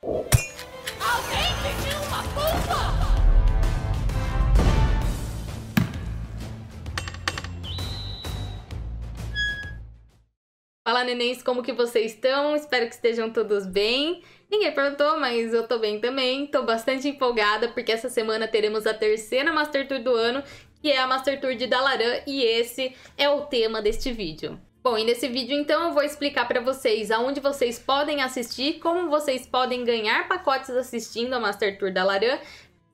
Alguém pediu uma bomba? Fala, nenéns, como que vocês estão? Espero que estejam todos bem. Ninguém perguntou, mas eu tô bem também. Tô bastante empolgada porque essa semana teremos a terceira Master Tour do ano, que é a Master Tour de Dalaran, e esse é o tema deste vídeo. Bom, e nesse vídeo então eu vou explicar para vocês aonde vocês podem assistir, como vocês podem ganhar pacotes assistindo a Master Tour da Laran,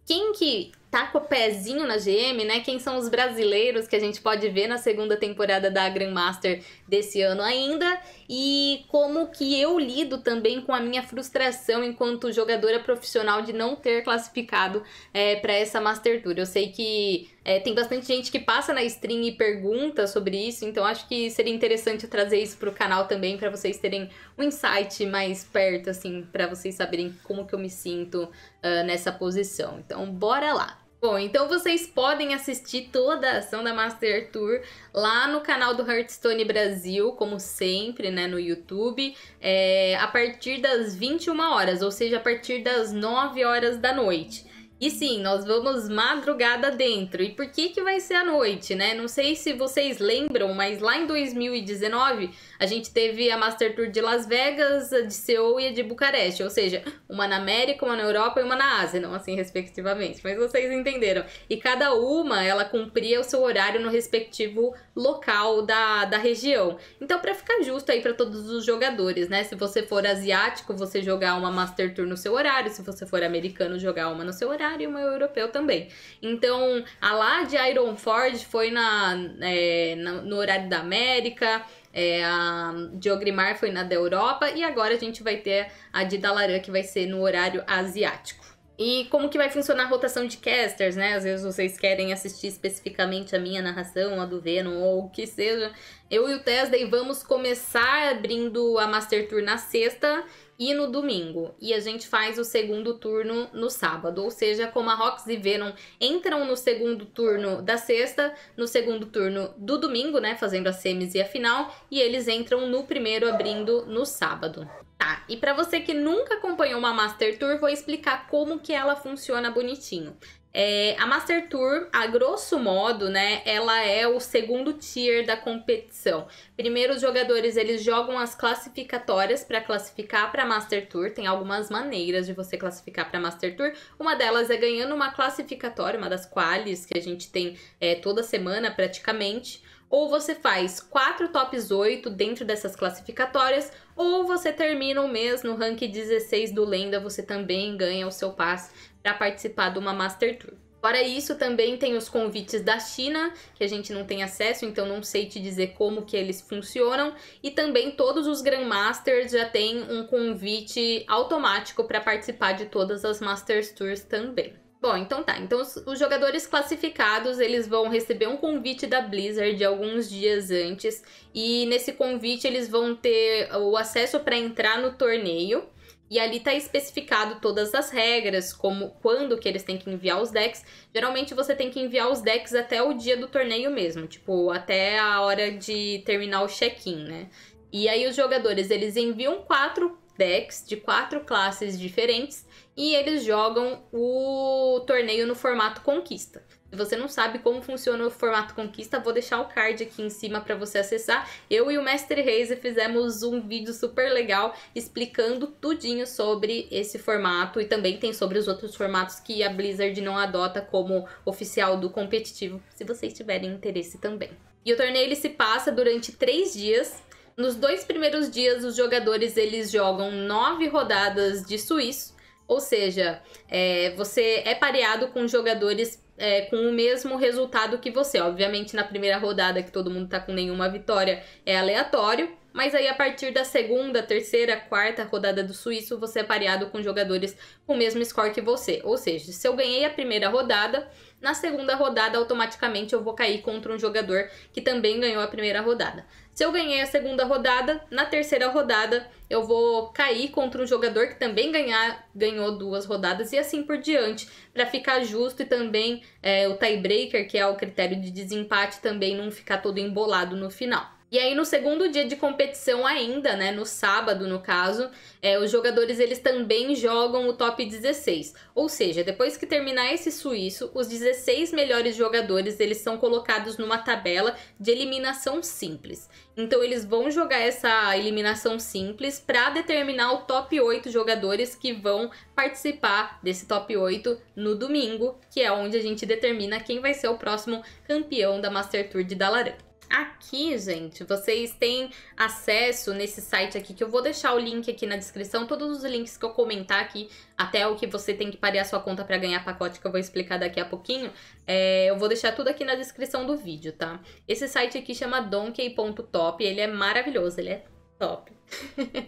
quem que Tá com o pezinho na GM, né? Quem são os brasileiros que a gente pode ver na segunda temporada da Grandmaster desse ano ainda e como que eu lido também com a minha frustração enquanto jogadora profissional de não ter classificado é, para essa Master Tour. Eu sei que é, tem bastante gente que passa na stream e pergunta sobre isso, então acho que seria interessante eu trazer isso para o canal também para vocês terem um insight mais perto, assim, para vocês saberem como que eu me sinto uh, nessa posição. Então, bora lá. Bom, então vocês podem assistir toda a ação da Master Tour lá no canal do Hearthstone Brasil, como sempre, né, no YouTube, é, a partir das 21 horas, ou seja, a partir das 9 horas da noite. E sim, nós vamos madrugada dentro. E por que que vai ser à noite, né? Não sei se vocês lembram, mas lá em 2019 a gente teve a Master Tour de Las Vegas, a de Seul e a de Bucareste, ou seja, uma na América, uma na Europa e uma na Ásia, não assim respectivamente, mas vocês entenderam. E cada uma ela cumpria o seu horário no respectivo local da, da região. Então, para ficar justo aí para todos os jogadores, né? Se você for asiático, você jogar uma Master Tour no seu horário, se você for americano, jogar uma no seu horário uma europeu também. Então, a lá de Iron Ford foi na, é, na no horário da América, é, a Diogrimar foi na da Europa e agora a gente vai ter a de Dalaran que vai ser no horário asiático. E como que vai funcionar a rotação de casters, né? Às vezes vocês querem assistir especificamente a minha narração, a do Venom ou o que seja. Eu e o Tesday vamos começar abrindo a Master Tour na sexta e no domingo. E a gente faz o segundo turno no sábado. Ou seja, como a Rox e Venom entram no segundo turno da sexta, no segundo turno do domingo, né? Fazendo a semis e a final. E eles entram no primeiro abrindo no sábado. Tá, e para você que nunca acompanhou uma Master Tour, vou explicar como que ela funciona bonitinho. É, a Master Tour, a grosso modo, né, ela é o segundo tier da competição. Primeiro, os jogadores eles jogam as classificatórias para classificar para Master Tour. Tem algumas maneiras de você classificar para Master Tour. Uma delas é ganhando uma classificatória, uma das quales que a gente tem é, toda semana praticamente ou você faz quatro tops 8 dentro dessas classificatórias, ou você termina o mês no rank 16 do Lenda, você também ganha o seu passe para participar de uma Master Tour. Fora isso, também tem os convites da China, que a gente não tem acesso, então não sei te dizer como que eles funcionam. E também todos os Grandmasters já tem um convite automático para participar de todas as Masters Tours também. Bom, então tá. Então os, os, jogadores classificados, eles vão receber um convite da Blizzard alguns dias antes e nesse convite eles vão ter o acesso para entrar no torneio. E ali tá especificado todas as regras, como quando que eles têm que enviar os decks. Geralmente você tem que enviar os decks até o dia do torneio mesmo, tipo, até a hora de terminar o check-in, né? E aí os jogadores, eles enviam quatro decks de quatro classes diferentes e eles jogam o torneio no formato conquista. Se você não sabe como funciona o formato conquista, vou deixar o card aqui em cima para você acessar. Eu e o Mestre Reis fizemos um vídeo super legal explicando tudinho sobre esse formato e também tem sobre os outros formatos que a Blizzard não adota como oficial do competitivo, se vocês tiverem interesse também. E o torneio ele se passa durante três dias, nos dois primeiros dias, os jogadores eles jogam nove rodadas de suíço ou seja, é, você é pareado com jogadores é, com o mesmo resultado que você. Obviamente, na primeira rodada, que todo mundo tá com nenhuma vitória, é aleatório. Mas aí, a partir da segunda, terceira, quarta rodada do Suíço, você é pareado com jogadores com o mesmo score que você. Ou seja, se eu ganhei a primeira rodada, na segunda rodada, automaticamente eu vou cair contra um jogador que também ganhou a primeira rodada. Se eu ganhei a segunda rodada, na terceira rodada eu vou cair contra um jogador que também ganhar, ganhou duas rodadas e assim por diante, para ficar justo e também é, o tiebreaker, que é o critério de desempate, também não ficar todo embolado no final. E aí no segundo dia de competição ainda, né, no sábado no caso, é, os jogadores eles também jogam o top 16. Ou seja, depois que terminar esse suíço, os 16 melhores jogadores eles são colocados numa tabela de eliminação simples. Então eles vão jogar essa eliminação simples para determinar o top 8 jogadores que vão participar desse top 8 no domingo, que é onde a gente determina quem vai ser o próximo campeão da Master Tour de Dalaran. Aqui, gente, vocês têm acesso nesse site aqui, que eu vou deixar o link aqui na descrição, todos os links que eu comentar aqui, até o que você tem que parear sua conta para ganhar pacote, que eu vou explicar daqui a pouquinho, é, eu vou deixar tudo aqui na descrição do vídeo, tá? Esse site aqui chama donkey.top, ele é maravilhoso, ele é top.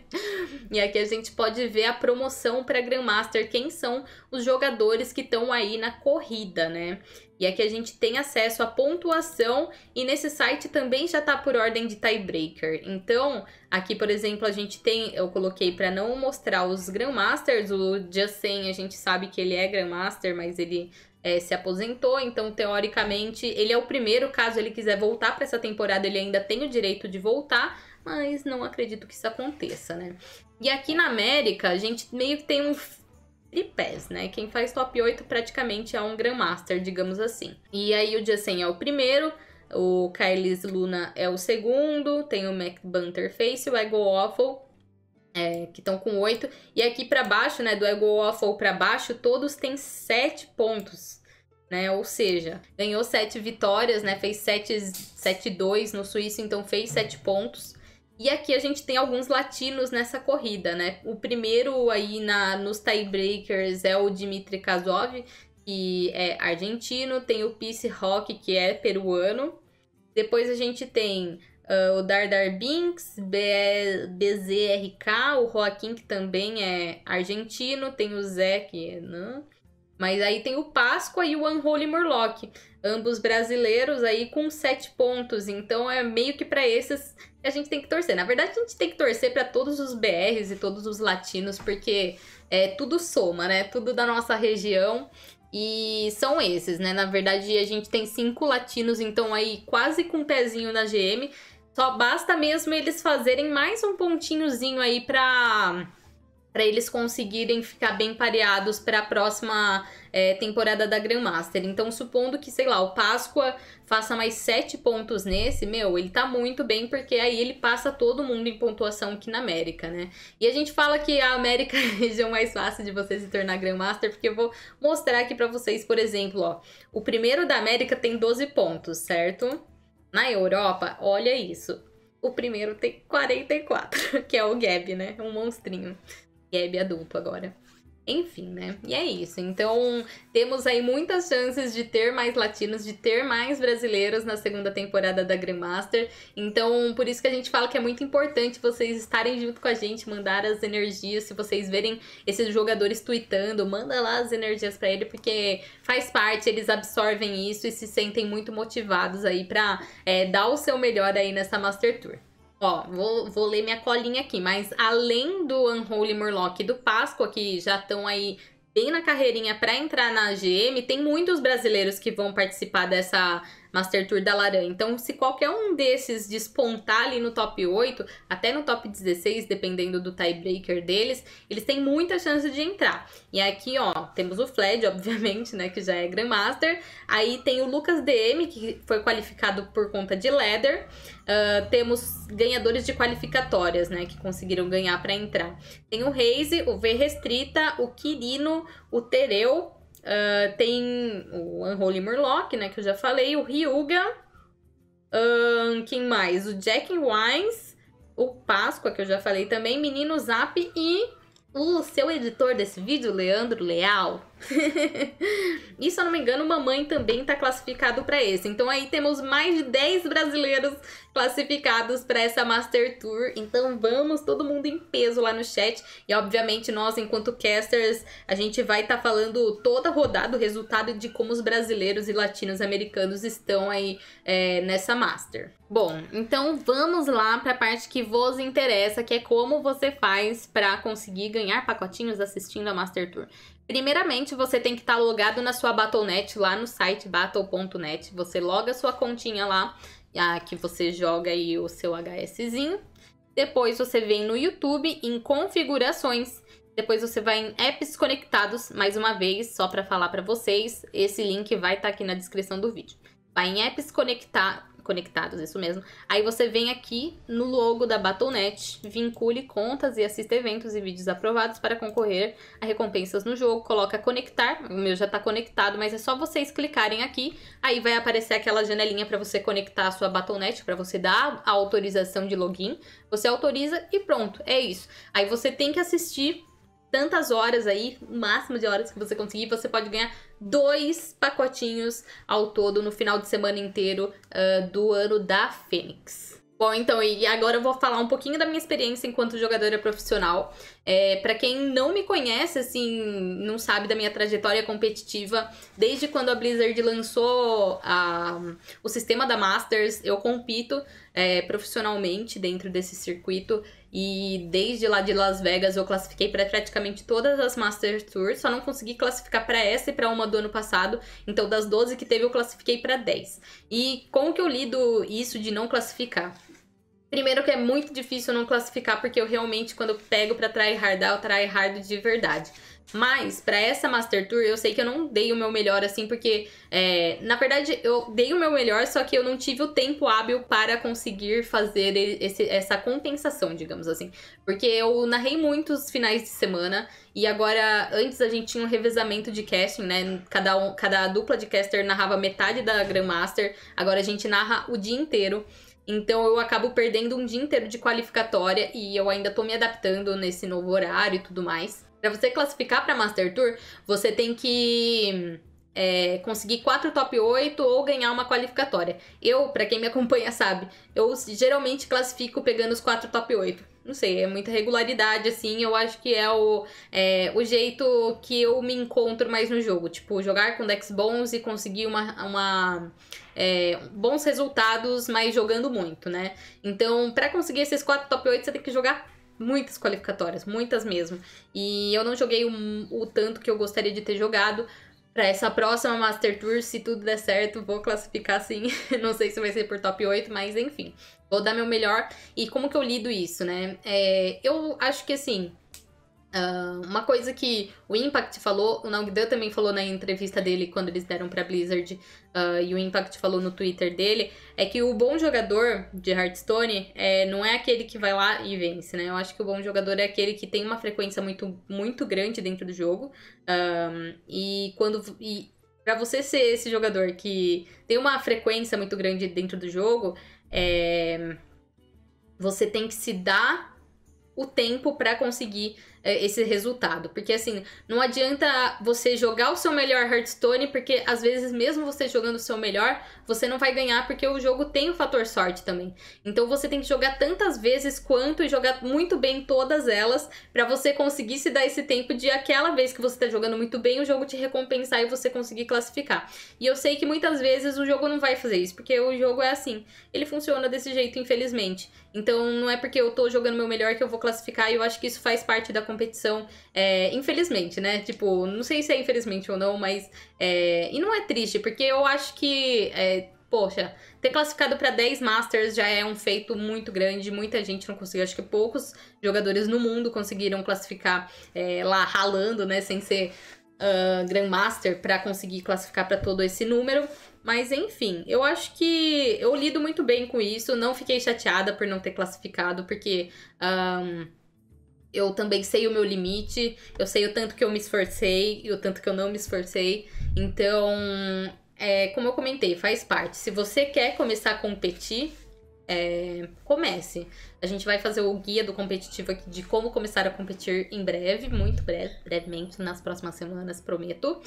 e aqui a gente pode ver a promoção para Grandmaster, quem são os jogadores que estão aí na corrida, né? E aqui a gente tem acesso à pontuação e nesse site também já tá por ordem de tiebreaker. Então, aqui, por exemplo, a gente tem, eu coloquei para não mostrar os Grandmasters, o Justin, a gente sabe que ele é Grandmaster, mas ele é, se aposentou, então teoricamente ele é o primeiro, caso ele quiser voltar para essa temporada, ele ainda tem o direito de voltar mas não acredito que isso aconteça, né? E aqui na América, a gente meio que tem um tripés, né? Quem faz top 8 praticamente é um Grandmaster, digamos assim. E aí o Jason é o primeiro, o Kyles Luna é o segundo, tem o Mac Bunterface, o Ego Waffle, é, que estão com oito. E aqui para baixo, né, do Ego Waffle para baixo, todos têm sete pontos. Né? Ou seja, ganhou sete vitórias, né? Fez 7-2 no Suíço, então fez sete pontos. E aqui a gente tem alguns latinos nessa corrida, né? O primeiro aí na, nos tiebreakers é o Dimitri Kazov, que é argentino. Tem o Peace Rock, que é peruano. Depois a gente tem uh, o Dardar Binks, B BZRK, o Joaquim, que também é argentino. Tem o Zé, que é, Não. Né? Mas aí tem o Páscoa e o Unholy Murloc, ambos brasileiros aí com sete pontos. Então é meio que para esses a gente tem que torcer. Na verdade, a gente tem que torcer para todos os BRs e todos os latinos, porque é tudo soma, né? Tudo da nossa região. E são esses, né? Na verdade, a gente tem cinco latinos, então aí quase com um pezinho na GM. Só basta mesmo eles fazerem mais um pontinhozinho aí para para eles conseguirem ficar bem pareados para a próxima é, temporada da Grandmaster. Então, supondo que, sei lá, o Páscoa faça mais sete pontos nesse, meu, ele tá muito bem, porque aí ele passa todo mundo em pontuação aqui na América, né? E a gente fala que a América é a região mais fácil de você se tornar Grandmaster, porque eu vou mostrar aqui para vocês, por exemplo, ó. O primeiro da América tem 12 pontos, certo? Na Europa, olha isso. O primeiro tem 44, que é o Gab, né? Um monstrinho. Gabi adulto agora. Enfim, né? E é isso. Então, temos aí muitas chances de ter mais latinos, de ter mais brasileiros na segunda temporada da Grandmaster. Então, por isso que a gente fala que é muito importante vocês estarem junto com a gente, mandar as energias. Se vocês verem esses jogadores tweetando, manda lá as energias para ele, porque faz parte, eles absorvem isso e se sentem muito motivados aí pra é, dar o seu melhor aí nessa Master Tour. Ó, vou, vou ler minha colinha aqui, mas além do Unholy Murloc e do Páscoa, que já estão aí bem na carreirinha para entrar na GM, tem muitos brasileiros que vão participar dessa Master Tour da Laran. Então, se qualquer um desses despontar ali no top 8, até no top 16, dependendo do tiebreaker deles, eles têm muita chance de entrar. E aqui, ó, temos o Fled, obviamente, né, que já é Grandmaster. Aí tem o Lucas DM, que foi qualificado por conta de Leather. Uh, temos ganhadores de qualificatórias, né, que conseguiram ganhar para entrar. Tem o Raze, o V Restrita, o Quirino, o Tereu, uh, tem o Unholy Murloc, né? Que eu já falei. O Ryuga. Um, quem mais? O Jack Wines. O Páscoa, que eu já falei também. Menino Zap e o seu editor desse vídeo, Leandro Leal. e se eu não me engano, mamãe também está classificado para esse. Então aí temos mais de 10 brasileiros classificados para essa Master Tour. Então vamos todo mundo em peso lá no chat. E obviamente nós, enquanto casters, a gente vai estar tá falando toda rodada o resultado de como os brasileiros e latinos americanos estão aí é, nessa Master. Bom, então vamos lá para a parte que vos interessa, que é como você faz para conseguir ganhar pacotinhos assistindo a Master Tour. Primeiramente, Primeiramente, você tem que estar tá logado na sua Battle.net, lá no site battle.net. Você loga sua continha lá, a que você joga aí o seu HSzinho. Depois você vem no YouTube em configurações. Depois você vai em apps conectados, mais uma vez, só para falar para vocês, esse link vai estar tá aqui na descrição do vídeo. Vai em apps conectar, conectados, isso mesmo. Aí você vem aqui no logo da Battle.net, vincule contas e assista eventos e vídeos aprovados para concorrer a recompensas no jogo, coloca conectar, o meu já tá conectado, mas é só vocês clicarem aqui, aí vai aparecer aquela janelinha para você conectar a sua Battle.net, para você dar a autorização de login, você autoriza e pronto, é isso. Aí você tem que assistir tantas horas aí, máximo de horas que você conseguir, você pode ganhar dois pacotinhos ao todo no final de semana inteiro uh, do ano da Fênix. Bom, então, e agora eu vou falar um pouquinho da minha experiência enquanto jogadora profissional. É, para quem não me conhece, assim, não sabe da minha trajetória competitiva, desde quando a Blizzard lançou a, o sistema da Masters, eu compito é, profissionalmente dentro desse circuito. E desde lá de Las Vegas eu classifiquei para praticamente todas as Master Tours, só não consegui classificar para essa e para uma do ano passado. Então das 12 que teve eu classifiquei para 10. E como que eu lido isso de não classificar? Primeiro que é muito difícil não classificar porque eu realmente quando eu pego para tryhardar, eu tryhardo de verdade. Mas, para essa Master Tour, eu sei que eu não dei o meu melhor, assim, porque, é, na verdade, eu dei o meu melhor, só que eu não tive o tempo hábil para conseguir fazer esse, essa compensação, digamos assim. Porque eu narrei muitos finais de semana, e agora, antes a gente tinha um revezamento de casting, né? Cada, um, cada dupla de caster narrava metade da Grandmaster, agora a gente narra o dia inteiro. Então eu acabo perdendo um dia inteiro de qualificatória e eu ainda tô me adaptando nesse novo horário e tudo mais. Para você classificar para Master Tour, você tem que é, conseguir 4 top 8 ou ganhar uma qualificatória. Eu, para quem me acompanha sabe, eu geralmente classifico pegando os 4 top 8. Não sei, é muita regularidade, assim, eu acho que é o, é, o jeito que eu me encontro mais no jogo. Tipo, jogar com decks bons e conseguir uma, uma é, bons resultados, mas jogando muito, né? Então, para conseguir esses 4 top 8, você tem que jogar muitas qualificatórias, muitas mesmo. E eu não joguei o, o tanto que eu gostaria de ter jogado. Para essa próxima Master Tour, se tudo der certo, vou classificar sim. não sei se vai ser por top 8, mas enfim, vou dar meu melhor. E como que eu lido isso, né? É, eu acho que assim, Uh, uma coisa que o Impact falou, o Naugdan também falou na entrevista dele quando eles deram para Blizzard, uh, e o Impact falou no Twitter dele, é que o bom jogador de Hearthstone é, não é aquele que vai lá e vence, né? Eu acho que o bom jogador é aquele que tem uma frequência muito, muito grande dentro do jogo, um, e quando. E, para você ser esse jogador que tem uma frequência muito grande dentro do jogo, é, você tem que se dar o tempo para conseguir é, esse resultado. Porque assim, não adianta você jogar o seu melhor Hearthstone, porque às vezes, mesmo você jogando o seu melhor, você não vai ganhar, porque o jogo tem o fator sorte também. Então você tem que jogar tantas vezes quanto e jogar muito bem todas elas, para você conseguir se dar esse tempo de aquela vez que você tá jogando muito bem, o jogo te recompensar e você conseguir classificar. E eu sei que muitas vezes o jogo não vai fazer isso, porque o jogo é assim. Ele funciona desse jeito, infelizmente. Então não é porque eu tô jogando meu melhor que eu vou classificar, e eu acho que isso faz parte da competição competição, é, infelizmente, né? Tipo, não sei se é infelizmente ou não, mas. É, e não é triste, porque eu acho que. É, poxa, ter classificado para 10 Masters já é um feito muito grande. Muita gente não conseguiu, acho que poucos jogadores no mundo conseguiram classificar é, lá ralando, né? Sem ser uh, Grandmaster para conseguir classificar para todo esse número. Mas enfim, eu acho que eu lido muito bem com isso. Não fiquei chateada por não ter classificado, porque. Um eu também sei o meu limite, eu sei o tanto que eu me esforcei e o tanto que eu não me esforcei. Então, é, como eu comentei, faz parte. Se você quer começar a competir, é, comece. A gente vai fazer o guia do competitivo aqui de como começar a competir em breve, muito breve, brevemente, nas próximas semanas, prometo.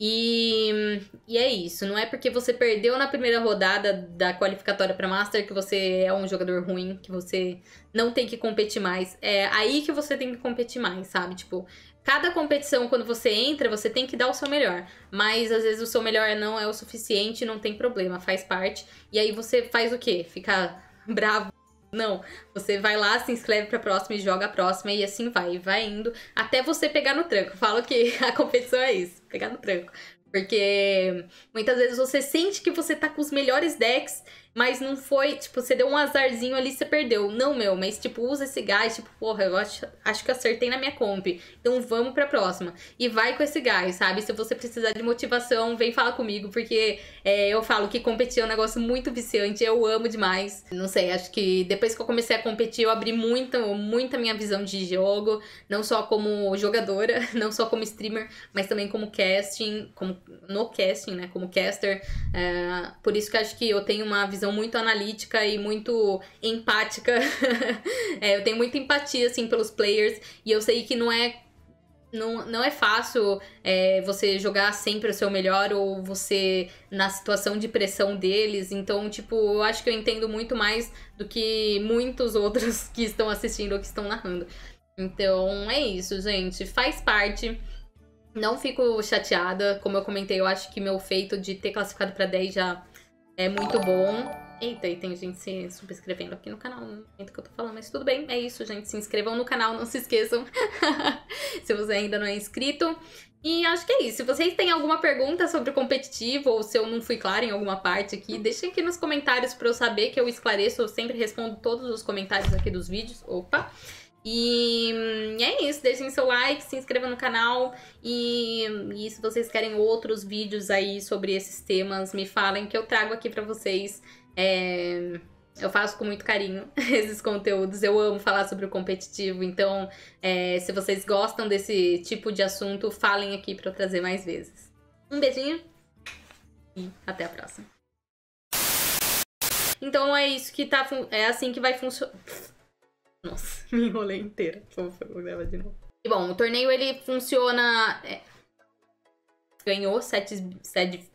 E, e é isso, não é porque você perdeu na primeira rodada da qualificatória para Master que você é um jogador ruim, que você não tem que competir mais. É aí que você tem que competir mais, sabe? Tipo, cada competição, quando você entra, você tem que dar o seu melhor. Mas às vezes o seu melhor não é o suficiente, não tem problema, faz parte. E aí você faz o quê? fica bravo não, você vai lá, se inscreve pra próxima e joga a próxima e assim vai, vai indo até você pegar no tranco. Falo que a competição é isso, pegar no tranco. Porque muitas vezes você sente que você tá com os melhores decks mas não foi, tipo, você deu um azarzinho ali e você perdeu. Não, meu, mas tipo, usa esse gás, tipo, porra, eu acho, acho que acertei na minha comp. Então vamos pra próxima. E vai com esse gás, sabe? Se você precisar de motivação, vem falar comigo, porque é, eu falo que competir é um negócio muito viciante, eu amo demais. Não sei, acho que depois que eu comecei a competir, eu abri muita, muita minha visão de jogo, não só como jogadora, não só como streamer, mas também como casting, como no casting, né? Como caster. É, por isso que acho que eu tenho uma visão visão muito analítica e muito empática. é, eu tenho muita empatia, assim, pelos players. E eu sei que não é não, não é fácil é, você jogar sempre o seu melhor ou você na situação de pressão deles. Então, tipo, eu acho que eu entendo muito mais do que muitos outros que estão assistindo ou que estão narrando. Então, é isso, gente. Faz parte. Não fico chateada. Como eu comentei, eu acho que meu feito de ter classificado para 10 já é muito bom. Eita, e tem gente se subscrevendo aqui no canal, não entendo o que eu tô falando, mas tudo bem. É isso, gente. Se inscrevam no canal, não se esqueçam. se você ainda não é inscrito. E acho que é isso. Se vocês têm alguma pergunta sobre o competitivo ou se eu não fui clara em alguma parte aqui, deixem aqui nos comentários para eu saber que eu esclareço. Eu sempre respondo todos os comentários aqui dos vídeos. Opa! Hum, e é isso, deixem seu like, se inscreva no canal e, e, se vocês querem outros vídeos aí sobre esses temas, me falem que eu trago aqui pra vocês. É, eu faço com muito carinho esses conteúdos, eu amo falar sobre o competitivo, então é, se vocês gostam desse tipo de assunto, falem aqui pra eu trazer mais vezes. Um beijinho e até a próxima. Então é isso que tá. É assim que vai funcionar. Nossa, me enrolei inteira. Vou gravar de novo. E bom, o torneio ele funciona. É... Ganhou sete. sete...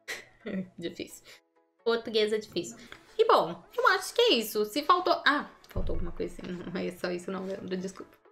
difícil. Português é difícil. E bom, eu acho que é isso. Se faltou. Ah, faltou alguma coisa assim. Não é só isso, não lembro. Desculpa.